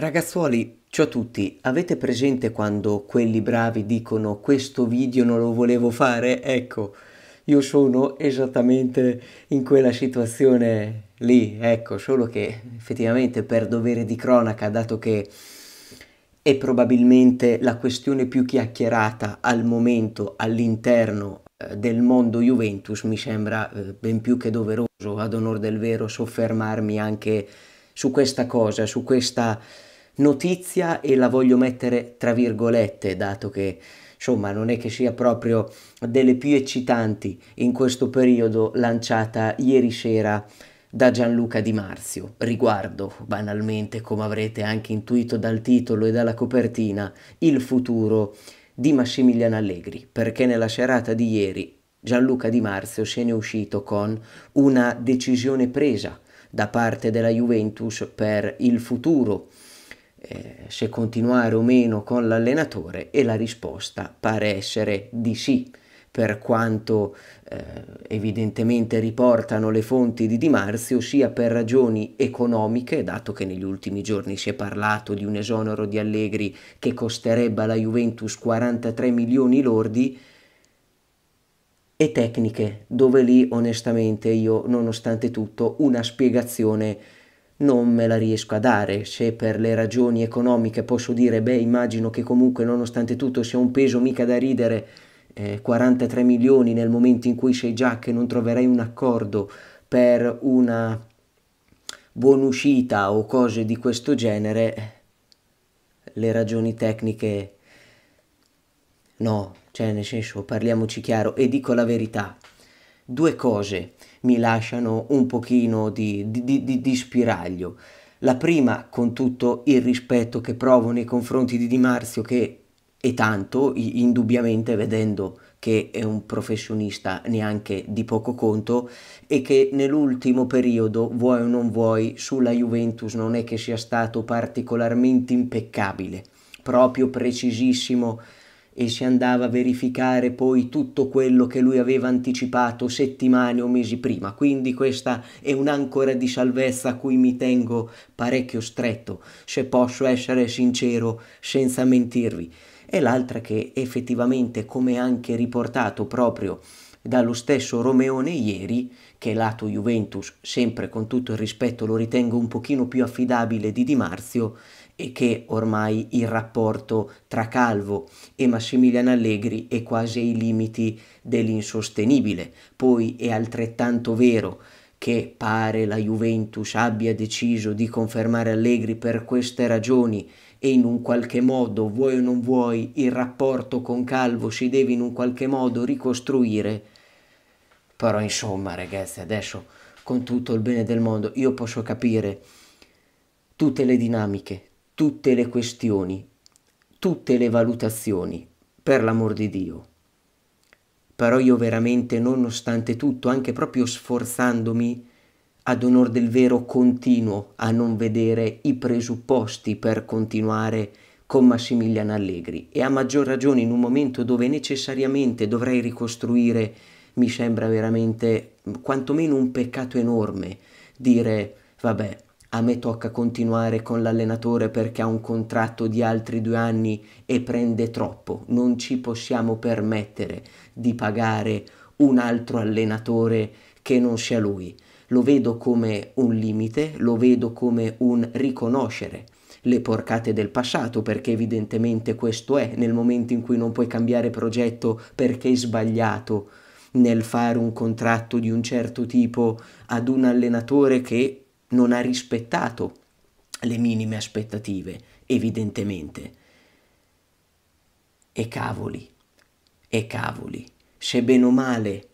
Ragazzuoli, ciao a tutti, avete presente quando quelli bravi dicono questo video non lo volevo fare? Ecco, io sono esattamente in quella situazione lì, ecco, solo che effettivamente per dovere di cronaca, dato che è probabilmente la questione più chiacchierata al momento all'interno eh, del mondo Juventus, mi sembra eh, ben più che doveroso, ad onore del vero, soffermarmi anche su questa cosa, su questa notizia e la voglio mettere tra virgolette, dato che insomma non è che sia proprio delle più eccitanti in questo periodo lanciata ieri sera da Gianluca Di Marzio riguardo banalmente come avrete anche intuito dal titolo e dalla copertina il futuro di Massimiliano Allegri perché nella serata di ieri Gianluca Di Marzio se n'è uscito con una decisione presa da parte della Juventus per il futuro eh, se continuare o meno con l'allenatore e la risposta pare essere di sì, per quanto eh, evidentemente riportano le fonti di Di Marzio, sia per ragioni economiche, dato che negli ultimi giorni si è parlato di un esonero di Allegri che costerebbe alla Juventus 43 milioni lordi, e tecniche, dove lì onestamente io, nonostante tutto, una spiegazione non me la riesco a dare. Se per le ragioni economiche posso dire, beh, immagino che comunque nonostante tutto sia un peso mica da ridere, eh, 43 milioni nel momento in cui sei già che non troverai un accordo per una buonuscita o cose di questo genere, le ragioni tecniche no, cioè nel senso parliamoci chiaro e dico la verità, due cose mi lasciano un pochino di, di, di, di spiraglio. La prima, con tutto il rispetto che provo nei confronti di Di Marzio, che è tanto, indubbiamente vedendo che è un professionista neanche di poco conto e che nell'ultimo periodo, vuoi o non vuoi, sulla Juventus non è che sia stato particolarmente impeccabile, proprio precisissimo e si andava a verificare poi tutto quello che lui aveva anticipato settimane o mesi prima. Quindi questa è un'ancora di salvezza a cui mi tengo parecchio stretto, se posso essere sincero senza mentirvi. E l'altra che effettivamente, come anche riportato proprio dallo stesso Romeone ieri, che lato Juventus, sempre con tutto il rispetto, lo ritengo un pochino più affidabile di Di Marzio, e che ormai il rapporto tra Calvo e Massimiliano Allegri è quasi ai limiti dell'insostenibile. Poi è altrettanto vero che pare la Juventus abbia deciso di confermare Allegri per queste ragioni e in un qualche modo, vuoi o non vuoi, il rapporto con Calvo si deve in un qualche modo ricostruire. Però insomma, ragazzi, adesso con tutto il bene del mondo, io posso capire tutte le dinamiche, tutte le questioni, tutte le valutazioni, per l'amor di Dio. Però io veramente, nonostante tutto, anche proprio sforzandomi, ad onor del vero continuo a non vedere i presupposti per continuare con Massimiliano Allegri e a maggior ragione in un momento dove necessariamente dovrei ricostruire, mi sembra veramente quantomeno un peccato enorme dire vabbè a me tocca continuare con l'allenatore perché ha un contratto di altri due anni e prende troppo, non ci possiamo permettere di pagare un altro allenatore che non sia lui. Lo vedo come un limite, lo vedo come un riconoscere le porcate del passato, perché evidentemente questo è nel momento in cui non puoi cambiare progetto perché è sbagliato nel fare un contratto di un certo tipo ad un allenatore che non ha rispettato le minime aspettative, evidentemente. E cavoli, e cavoli, se bene o male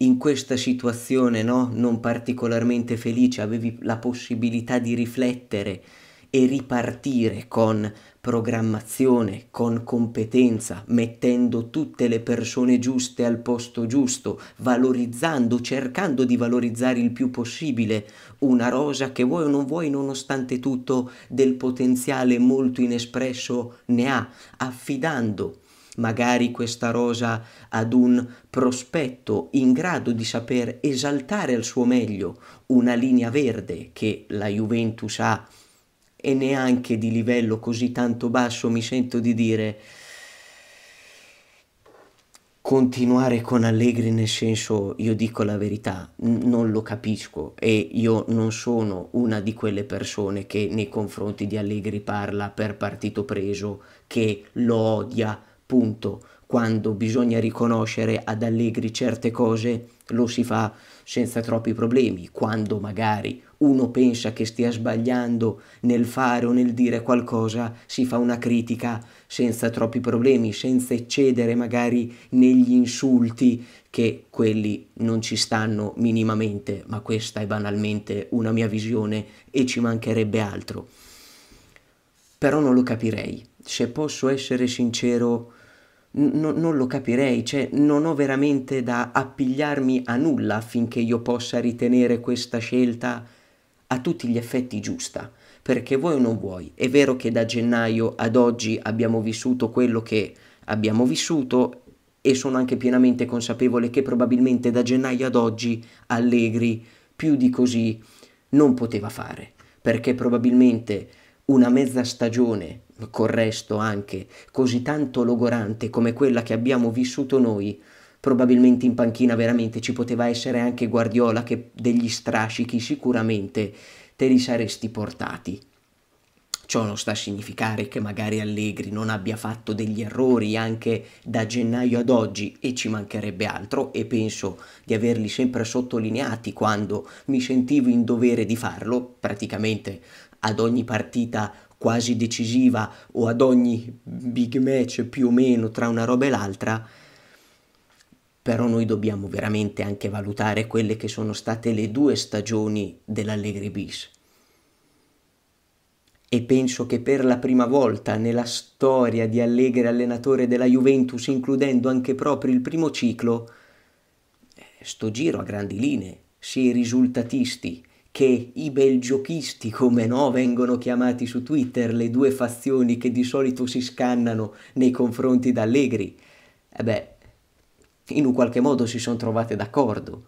in questa situazione no, non particolarmente felice avevi la possibilità di riflettere e ripartire con programmazione, con competenza, mettendo tutte le persone giuste al posto giusto, valorizzando, cercando di valorizzare il più possibile una rosa che vuoi o non vuoi, nonostante tutto, del potenziale molto inespresso ne ha, affidando magari questa rosa ad un prospetto in grado di saper esaltare al suo meglio una linea verde che la Juventus ha e neanche di livello così tanto basso mi sento di dire continuare con Allegri nel senso io dico la verità, non lo capisco e io non sono una di quelle persone che nei confronti di Allegri parla per partito preso, che lo odia, punto quando bisogna riconoscere ad Allegri certe cose, lo si fa senza troppi problemi, quando magari uno pensa che stia sbagliando nel fare o nel dire qualcosa, si fa una critica senza troppi problemi, senza eccedere magari negli insulti che quelli non ci stanno minimamente, ma questa è banalmente una mia visione e ci mancherebbe altro. Però non lo capirei. Se posso essere sincero, n- non lo capirei, cioè non ho veramente da appigliarmi a nulla affinché io possa ritenere questa scelta a tutti gli effetti giusta, perché vuoi o non vuoi, è vero che da gennaio ad oggi abbiamo vissuto quello che abbiamo vissuto e sono anche pienamente consapevole che probabilmente da gennaio ad oggi Allegri più di così non poteva fare, perché probabilmente una mezza stagione, col resto anche, così tanto logorante come quella che abbiamo vissuto noi, probabilmente in panchina veramente ci poteva essere anche Guardiola che degli strascichi sicuramente te li saresti portati. Ciò non sta a significare che magari Allegri non abbia fatto degli errori anche da gennaio ad oggi e ci mancherebbe altro e penso di averli sempre sottolineati quando mi sentivo in dovere di farlo, praticamente ad ogni partita quasi decisiva o ad ogni big match più o meno tra una roba e l'altra, però noi dobbiamo veramente anche valutare quelle che sono state le due stagioni dell'Allegri bis. E penso che per la prima volta nella storia di Allegri allenatore della Juventus, includendo anche proprio il primo ciclo, eh, sto giro a grandi linee, sia i risultatisti, che i belgiochisti, come no, vengono chiamati su Twitter, le due fazioni che di solito si scannano nei confronti d'Allegri, Allegri, eh beh, in un qualche modo si sono trovate d'accordo.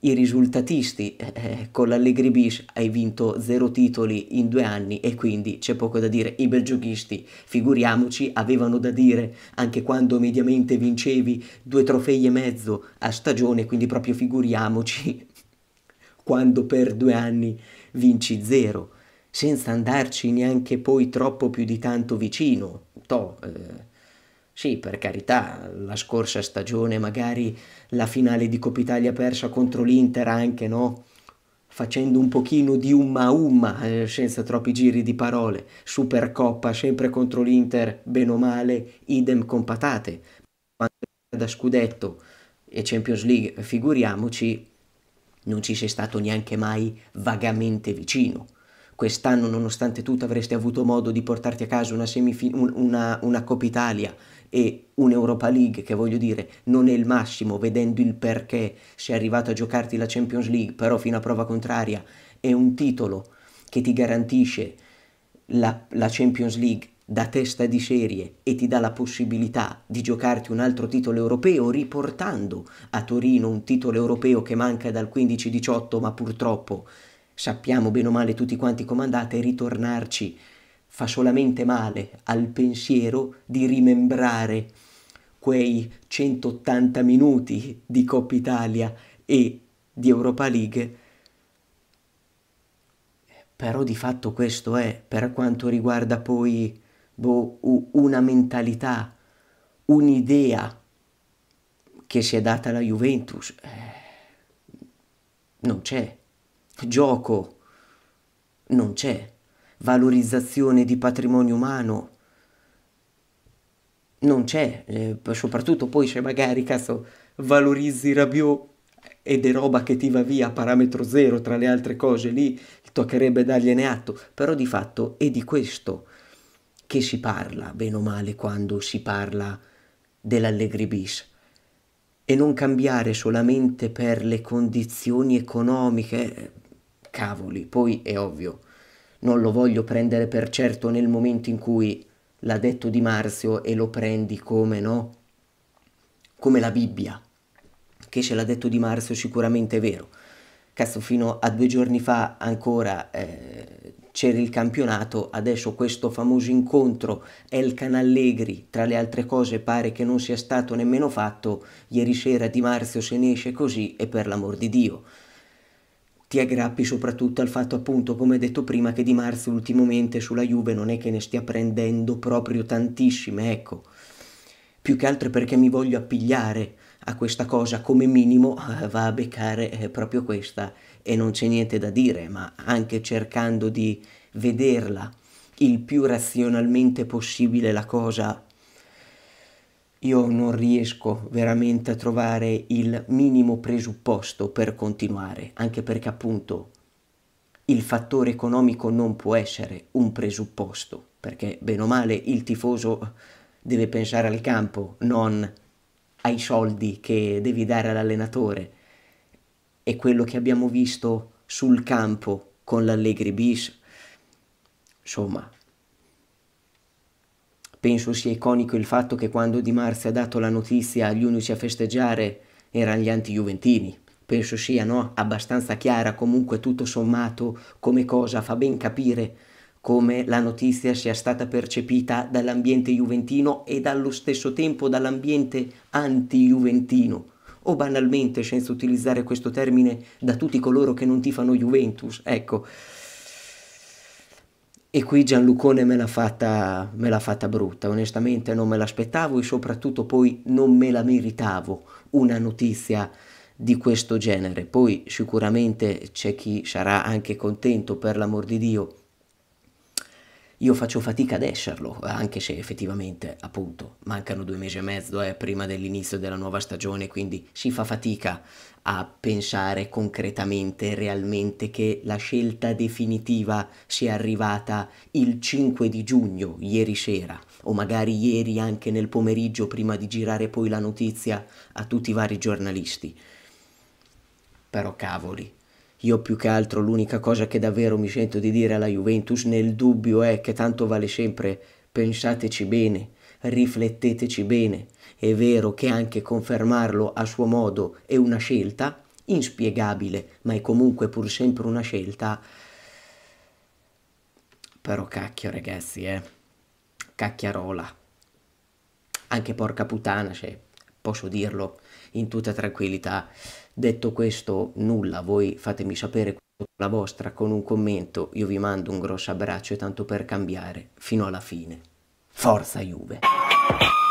I risultatisti eh, eh, con l'Allegri bis hai vinto zero titoli in due anni e quindi c'è poco da dire. I belgiochisti, figuriamoci, avevano da dire anche quando mediamente vincevi due trofei e mezzo a stagione, quindi proprio figuriamoci quando per due anni vinci zero, senza andarci neanche poi troppo più di tanto vicino. Toh, eh, sì, per carità, la scorsa stagione magari la finale di Coppa Italia persa contro l'Inter anche, no? Facendo un pochino di umma umma, eh, senza troppi giri di parole. Supercoppa sempre contro l'Inter, bene o male, idem con patate. Quanto da scudetto e Champions League, figuriamoci non ci sei stato neanche mai vagamente vicino. Quest'anno, nonostante tutto, avresti avuto modo di portarti a casa una, un, una, una Coppa Italia e un'Europa League, che voglio dire, non è il massimo, vedendo il perché sei arrivato a giocarti la Champions League, però fino a prova contraria è un titolo che ti garantisce la, la Champions League da testa di serie e ti dà la possibilità di giocarti un altro titolo europeo riportando a Torino un titolo europeo che manca dal 15-18 ma purtroppo sappiamo bene o male tutti quanti comandate ritornarci fa solamente male al pensiero di rimembrare quei 180 minuti di Coppa Italia e di Europa League però di fatto questo è per quanto riguarda poi boh, una mentalità, un'idea che si è data la Juventus. Eh, non c'è. Gioco non c'è. Valorizzazione di patrimonio umano non c'è. Eh, soprattutto poi se magari cazzo valorizzi Rabiot ed è roba che ti va via a parametro zero tra le altre cose lì toccherebbe dargliene atto però di fatto è di questo che si parla, bene o male, quando si parla dell'allegribis e non cambiare solamente per le condizioni economiche, eh, cavoli, poi è ovvio, non lo voglio prendere per certo nel momento in cui l'ha detto Di Marzio e lo prendi come, no? Come la Bibbia, che se l'ha detto Di Marzio sicuramente è vero, cazzo fino a due giorni fa ancora eh, c'era il campionato, adesso questo famoso incontro El Canallegri, tra le altre cose pare che non sia stato nemmeno fatto, ieri sera Di Marzio se ne esce così e per l'amor di Dio. Ti aggrappi soprattutto al fatto appunto, come detto prima, che Di Marzio ultimamente sulla Juve non è che ne stia prendendo proprio tantissime, ecco. Più che altro perché mi voglio appigliare a questa cosa come minimo va a beccare eh, proprio questa e non c'è niente da dire, ma anche cercando di vederla il più razionalmente possibile la cosa, io non riesco veramente a trovare il minimo presupposto per continuare, anche perché appunto il fattore economico non può essere un presupposto, perché bene o male il tifoso deve pensare al campo, non ai soldi che devi dare all'allenatore. E quello che abbiamo visto sul campo con l'Allegri bis, insomma, penso sia iconico il fatto che quando Di Marzio ha dato la notizia agli unici a festeggiare erano gli anti-juventini. Penso sia no? abbastanza chiara, comunque tutto sommato, come cosa fa ben capire come la notizia sia stata percepita dall'ambiente juventino e allo stesso tempo dall'ambiente anti-juventino o banalmente, senza utilizzare questo termine, da tutti coloro che non tifano Juventus, ecco. E qui Gianlucone me l'ha fatta, me l'ha fatta brutta, onestamente non me l'aspettavo e soprattutto poi non me la meritavo una notizia di questo genere. Poi sicuramente c'è chi sarà anche contento, per l'amor di Dio, io faccio fatica ad escerlo, anche se effettivamente, appunto, mancano due mesi e mezzo eh, prima dell'inizio della nuova stagione, quindi si fa fatica a pensare concretamente, realmente, che la scelta definitiva sia arrivata il 5 di giugno, ieri sera, o magari ieri anche nel pomeriggio prima di girare poi la notizia a tutti i vari giornalisti. Però cavoli, io più che altro l'unica cosa che davvero mi sento di dire alla Juventus nel dubbio è che tanto vale sempre pensateci bene, rifletteteci bene. È vero che anche confermarlo a suo modo è una scelta, inspiegabile, ma è comunque pur sempre una scelta. Però cacchio ragazzi, eh. Cacchiarola. Anche porca puttana, se cioè, posso dirlo in tutta tranquillità. Detto questo, nulla, voi fatemi sapere la vostra con un commento, io vi mando un grosso abbraccio e tanto per cambiare, fino alla fine. Forza Juve!